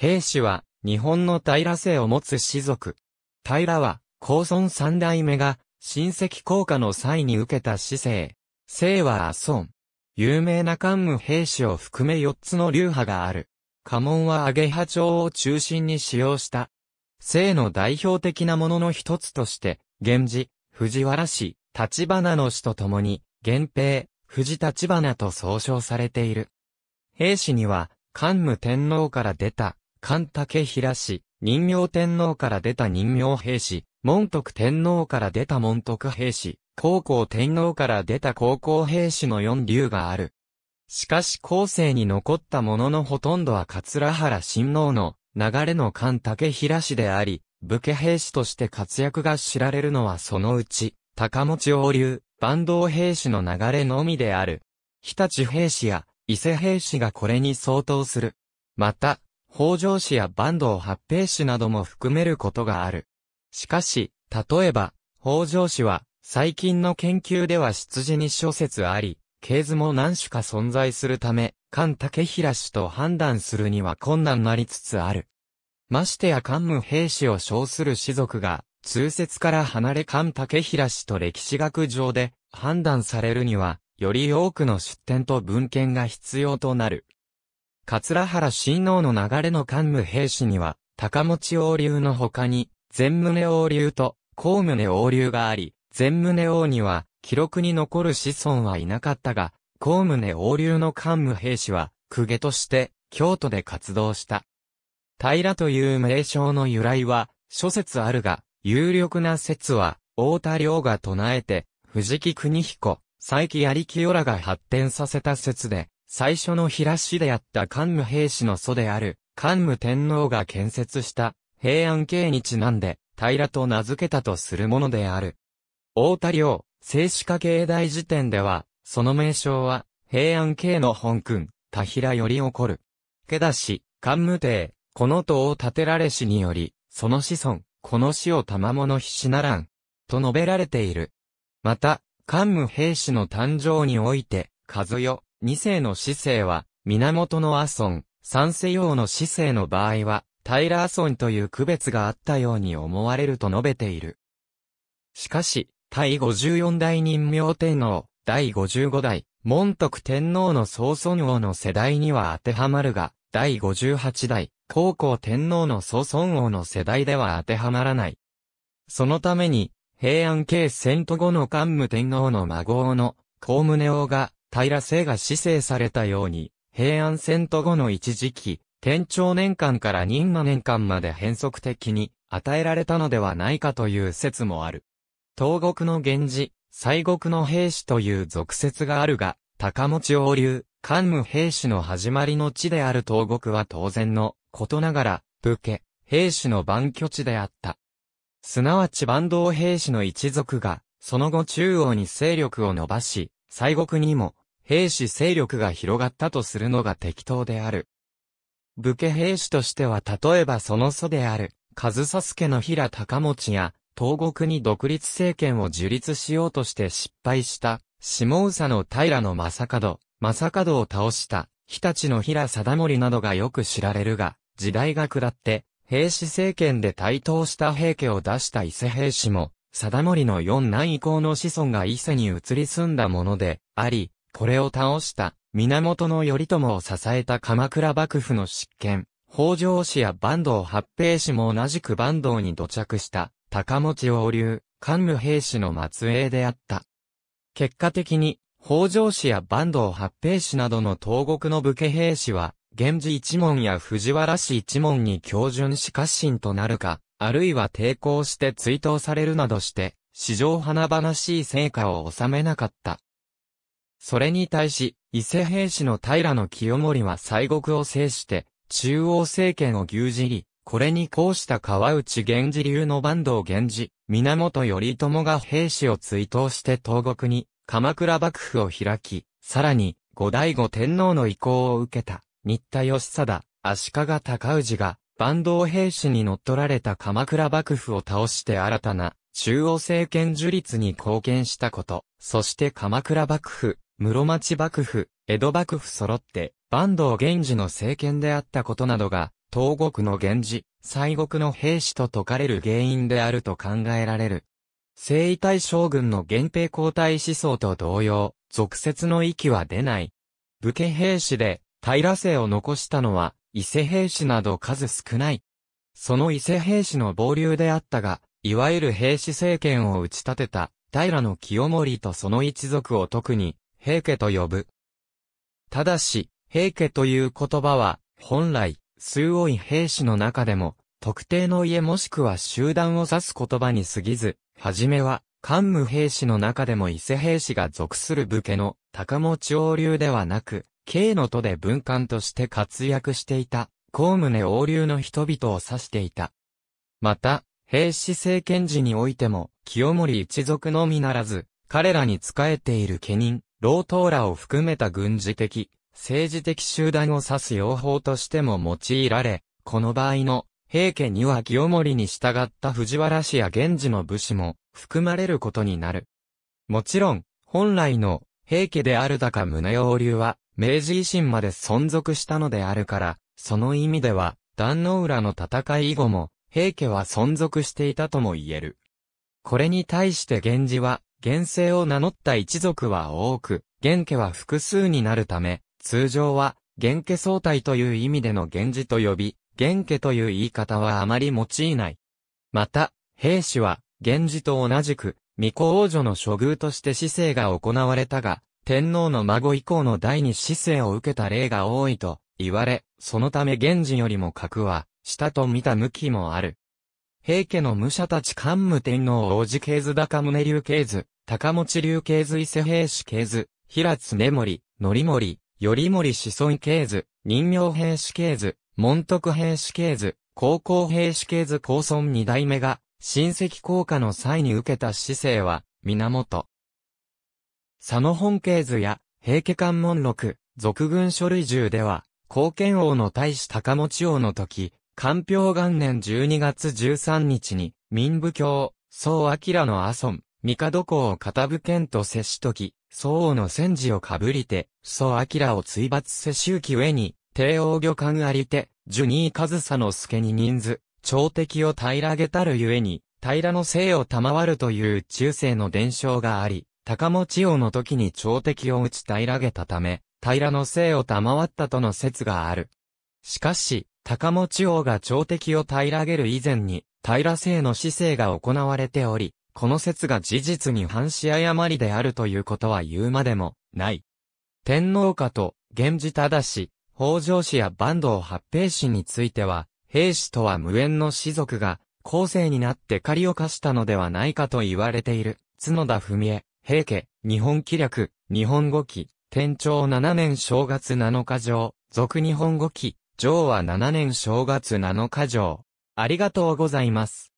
平氏は、日本の平姓を持つ氏族。平は、公孫三代目が、親戚降下の際に受けた市政。姓は阿孫。有名な官武兵士を含め四つの流派がある。家紋は揚げ派町を中心に使用した。姓の代表的なものの一つとして、源氏、藤原氏、立花の氏と共に、源平、藤立花と総称されている。兵士には、官武天皇から出た菅竹平氏、人形天皇から出た人形兵士、門徳天皇から出た門徳兵士、高校天皇から出た高校兵士の四流がある。しかし後世に残ったもののほとんどは桂原親王の流れの菅竹平氏であり、武家兵士として活躍が知られるのはそのうち、高持王流、坂道兵士の流れのみである。日立兵士や伊勢兵士がこれに相当する。また、北条氏や坂東八平氏なども含めることがある。しかし、例えば、北条氏は、最近の研究では出自に諸説あり、系図も何種か存在するため、菅竹平氏と判断するには困難なりつつある。ましてや菅無兵士を称する士族が、通説から離れ菅竹平氏と歴史学上で判断されるには、より多くの出典と文献が必要となる。桂原親王の流れの幹部兵士には、高持王流の他に、全宗王流と、高宗王流があり、全宗王には、記録に残る子孫はいなかったが、高宗王流の幹部兵士は、公家として、京都で活動した。平という名称の由来は、諸説あるが、有力な説は、太田良が唱えて、藤木国彦、佐伯有清らが発展させた説で、最初の平氏であった桓武平氏の祖である、桓武天皇が建設した平安京にちなんで、平と名付けたとするものである。大田領、静止家経大辞典では、その名称は、平安京の本君、田平より起こる。けだし、桓武帝、この党を建てられしにより、その子孫、この死を賜物必死ならん、と述べられている。また、桓武平氏の誕生において、数よ、二世の死生は、源の阿村、三世用の死生の場合は、平阿村という区別があったように思われると述べている。しかし、第54代人明天皇、第55代、門徳天皇の総孫王の世代には当てはまるが、第58代、高校天皇の総孫王の世代では当てはまらない。そのために、平安系遷都後の桓武天皇の孫王の、高宗王が、平清が死生されたように、平安遷都後の一時期、天朝年間から任和年間まで変則的に与えられたのではないかという説もある。東国の源氏、西国の兵士という俗説があるが、高持王流、桓武兵士の始まりの地である東国は当然のことながら、武家、兵士の番居地であった。すなわち坂東兵士の一族が、その後中央に勢力を伸ばし、西国にも、兵士勢力が広がったとするのが適当である。武家兵士としては例えばその祖である、上佐助の平高持や、東国に独立政権を樹立しようとして失敗した、下宇佐の平の正門、正門を倒した、日立の平貞盛などがよく知られるが、時代が下って、兵士政権で台頭した平家を出した伊勢兵士も、貞盛の四男以降の子孫が伊勢に移り住んだもので、あり、これを倒した源頼朝を支えた鎌倉幕府の執権、北条氏や坂東八平氏も同じく坂東に土着した高持王流、桓武平氏の末裔であった。結果的に、北条氏や坂東八平氏などの東国の武家兵士は、源氏一門や藤原氏一門に標準し家臣となるか、あるいは抵抗して追悼されるなどして、史上華々しい成果を収めなかった。それに対し、伊勢平氏の平清盛は西国を制して、中央政権を牛耳り、これにこうした川内源氏流の坂東源氏、源頼朝が兵士を追悼して東国に、鎌倉幕府を開き、さらに、後醍醐天皇の意向を受けた、新田義貞、足利尊氏が、坂東兵士に乗っ取られた鎌倉幕府を倒して新たな、中央政権樹立に貢献したこと、そして鎌倉幕府、室町幕府、江戸幕府揃って、坂東源氏の政権であったことなどが、東国の源氏、西国の兵士と解かれる原因であると考えられる。征夷大将軍の源平交代思想と同様、俗説の域は出ない。武家兵士で、平姓を残したのは、伊勢兵士など数少ない。その伊勢兵士の暴流であったが、いわゆる兵士政権を打ち立てた、平清盛とその一族を特に、平家と呼ぶ。ただし、平家という言葉は、本来、数多い兵士の中でも、特定の家もしくは集団を指す言葉に過ぎず、はじめは、官武兵士の中でも伊勢兵士が属する武家の高持王流ではなく、慶の都で文官として活躍していた、公宗王流の人々を指していた。また、平氏政権時においても、清盛一族のみならず、彼らに仕えている家人、老頭らを含めた軍事的、政治的集団を指す用法としても用いられ、この場合の、平家には清盛に従った藤原氏や源氏の武士も含まれることになる。もちろん、本来の平家である高宗王流は、明治維新まで存続したのであるから、その意味では、壇の浦の戦い以後も、平家は存続していたとも言える。これに対して源氏は、現世を名乗った一族は多く、現家は複数になるため、通常は、現家総体という意味での源氏と呼び、現家という言い方はあまり用いない。また、兵士は、源氏と同じく、巫女王女の処遇として姿勢が行われたが、天皇の孫以降の第二姿勢を受けた例が多いと言われ、そのため源氏よりも格は、下と見た向きもある。平家の武者たち幹武天皇王子系図高宗流系図、高持流系図伊勢平氏系図、平津根森、則森、頼森子孫系図、人形平氏系図、門徳平氏系図、高校平氏系図高村二代目が、親戚降下の際に受けた姿勢は、源。佐野本系図や、平家関門録、俗軍書類中では、貢献王の大使高持王の時、官平元年12月13日に、民部教、宋明の阿孫、三角公を片部剣と接しとき、宋王の戦時をかぶりて、宋明を追罰世襲期上に、帝王魚官ありて、ジュニー上総の助に人数、朝敵を平らげたるゆえに、平の生を賜るという中世の伝承があり、高持王の時に朝敵を打ち平らげたため、平の生を賜ったとの説がある。しかし、高持地王が朝敵を平らげる以前に、平性の姿勢が行われており、この説が事実に反し誤りであるということは言うまでも、ない。天皇家と、源氏だし、北条氏や坂東八平氏については、平氏とは無縁の士族が、後世になって借りを課したのではないかと言われている、角田文江、平家、日本紀略、日本語記、天長7年正月7日上、俗日本語記、上は7年正月7日上。ありがとうございます。